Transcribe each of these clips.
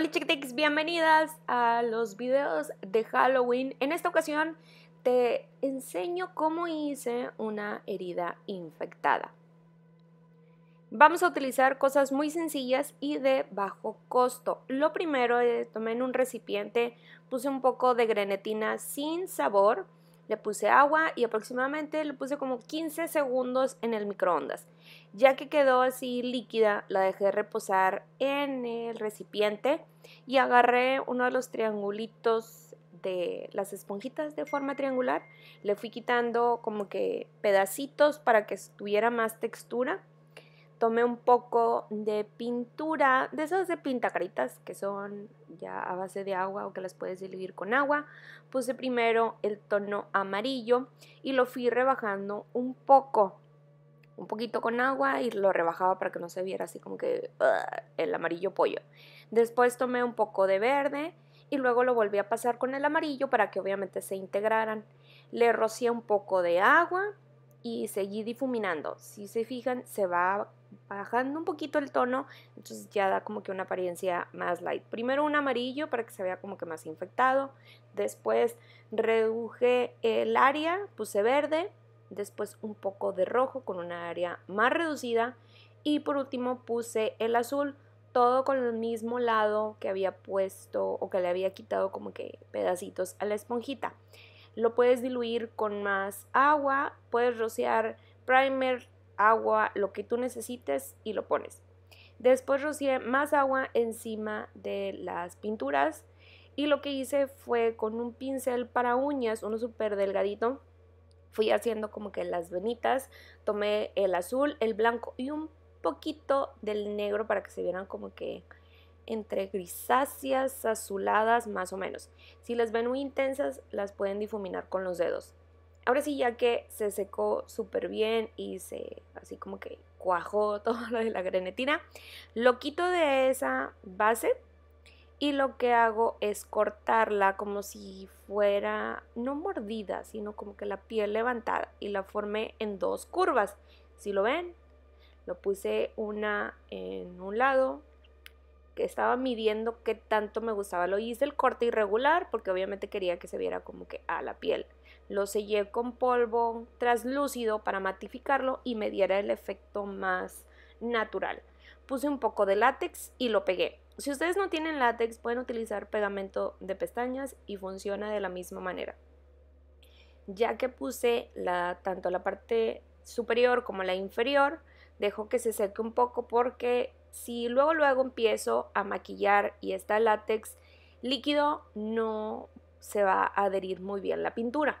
Hola bienvenidas a los videos de Halloween. En esta ocasión te enseño cómo hice una herida infectada. Vamos a utilizar cosas muy sencillas y de bajo costo. Lo primero, es: eh, tomé en un recipiente, puse un poco de grenetina sin sabor, le puse agua y aproximadamente le puse como 15 segundos en el microondas. Ya que quedó así líquida, la dejé reposar en el recipiente y agarré uno de los triangulitos de las esponjitas de forma triangular. Le fui quitando como que pedacitos para que tuviera más textura tomé un poco de pintura, de esas de pintacaritas que son ya a base de agua o que las puedes diluir con agua. Puse primero el tono amarillo y lo fui rebajando un poco, un poquito con agua y lo rebajaba para que no se viera así como que el amarillo pollo. Después tomé un poco de verde y luego lo volví a pasar con el amarillo para que obviamente se integraran. Le rocié un poco de agua y seguí difuminando. Si se fijan, se va bajando un poquito el tono, entonces ya da como que una apariencia más light. Primero un amarillo para que se vea como que más infectado, después reduje el área, puse verde, después un poco de rojo con una área más reducida y por último puse el azul, todo con el mismo lado que había puesto o que le había quitado como que pedacitos a la esponjita. Lo puedes diluir con más agua, puedes rociar primer agua, lo que tú necesites y lo pones. Después rocié más agua encima de las pinturas y lo que hice fue con un pincel para uñas, uno súper delgadito, fui haciendo como que las venitas, tomé el azul, el blanco y un poquito del negro para que se vieran como que entre grisáceas, azuladas, más o menos. Si las ven muy intensas, las pueden difuminar con los dedos. Ahora sí, ya que se secó súper bien y se así como que cuajó todo lo de la grenetina, lo quito de esa base y lo que hago es cortarla como si fuera, no mordida, sino como que la piel levantada y la formé en dos curvas. Si lo ven, lo puse una en un lado, estaba midiendo qué tanto me gustaba. Lo hice el corte irregular porque obviamente quería que se viera como que a la piel. Lo sellé con polvo traslúcido para matificarlo y me diera el efecto más natural. Puse un poco de látex y lo pegué. Si ustedes no tienen látex, pueden utilizar pegamento de pestañas y funciona de la misma manera. Ya que puse tanto la parte superior como la inferior, dejo que se seque un poco porque si luego luego empiezo a maquillar y está látex líquido, no se va a adherir muy bien la pintura.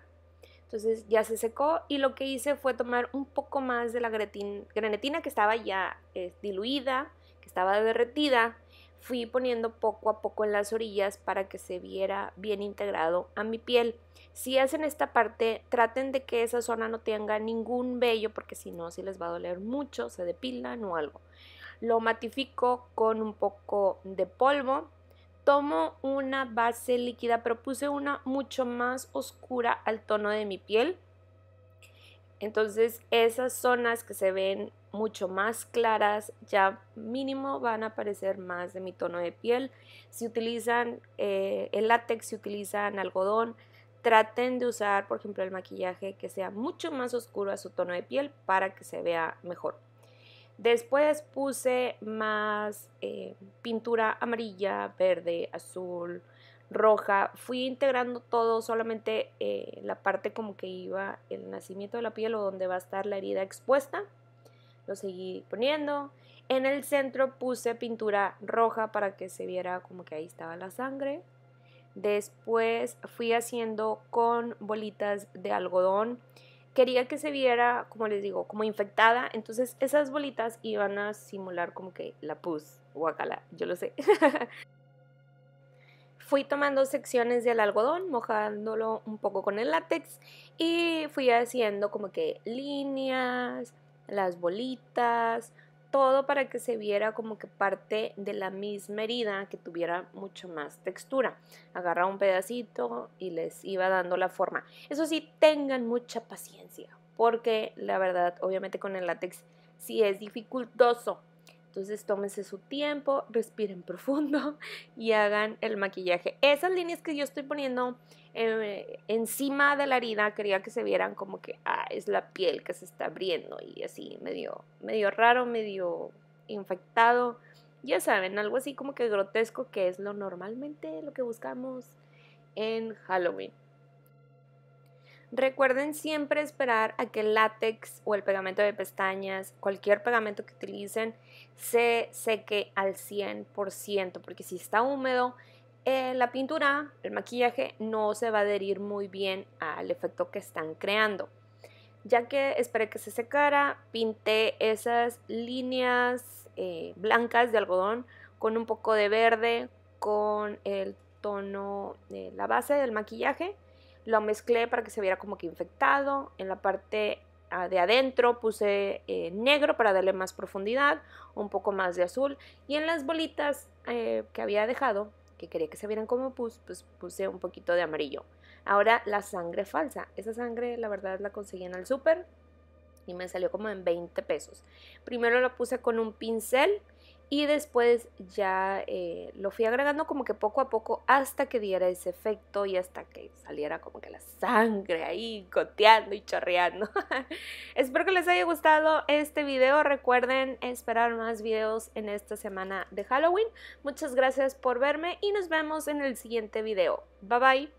Entonces ya se secó y lo que hice fue tomar un poco más de la grenetina que estaba ya eh, diluida, que estaba derretida. Fui poniendo poco a poco en las orillas para que se viera bien integrado a mi piel. Si hacen esta parte, traten de que esa zona no tenga ningún vello porque si no, si les va a doler mucho, se depilan o algo lo matifico con un poco de polvo, tomo una base líquida, pero puse una mucho más oscura al tono de mi piel. Entonces esas zonas que se ven mucho más claras ya mínimo van a aparecer más de mi tono de piel. Si utilizan eh, el látex, si utilizan algodón, traten de usar, por ejemplo, el maquillaje que sea mucho más oscuro a su tono de piel para que se vea mejor. Después puse más eh, pintura amarilla, verde, azul, roja. Fui integrando todo, solamente eh, la parte como que iba el nacimiento de la piel o donde va a estar la herida expuesta. Lo seguí poniendo. En el centro puse pintura roja para que se viera como que ahí estaba la sangre. Después fui haciendo con bolitas de algodón quería que se viera, como les digo, como infectada. Entonces esas bolitas iban a simular como que la pus, guacala, yo lo sé. fui tomando secciones del algodón, mojándolo un poco con el látex y fui haciendo como que líneas, las bolitas, todo para que se viera como que parte de la misma herida, que tuviera mucho más textura. Agarra un pedacito y les iba dando la forma. Eso sí, tengan mucha paciencia, porque la verdad, obviamente con el látex sí es dificultoso entonces tómense su tiempo, respiren profundo y hagan el maquillaje. Esas líneas que yo estoy poniendo eh, encima de la herida quería que se vieran como que ah, es la piel que se está abriendo y así medio raro, medio infectado. Ya saben, algo así como que grotesco que es lo normalmente lo que buscamos en Halloween. Recuerden siempre esperar a que el látex o el pegamento de pestañas, cualquier pegamento que utilicen, se seque al 100%, porque si está húmedo, eh, la pintura, el maquillaje no se va a adherir muy bien al efecto que están creando. Ya que esperé que se secara, pinté esas líneas eh, blancas de algodón con un poco de verde, con el tono de la base del maquillaje lo mezclé para que se viera como que infectado. En la parte ah, de adentro puse eh, negro para darle más profundidad, un poco más de azul. Y en las bolitas eh, que había dejado, que quería que se vieran como pus, pues puse un poquito de amarillo. Ahora la sangre falsa. Esa sangre la verdad la conseguí en el súper y me salió como en 20 pesos. Primero la puse con un pincel y después ya eh, lo fui agregando como que poco a poco hasta que diera ese efecto y hasta que saliera como que la sangre ahí goteando y chorreando. Espero que les haya gustado este video. Recuerden esperar más videos en esta semana de Halloween. Muchas gracias por verme y nos vemos en el siguiente video. Bye bye.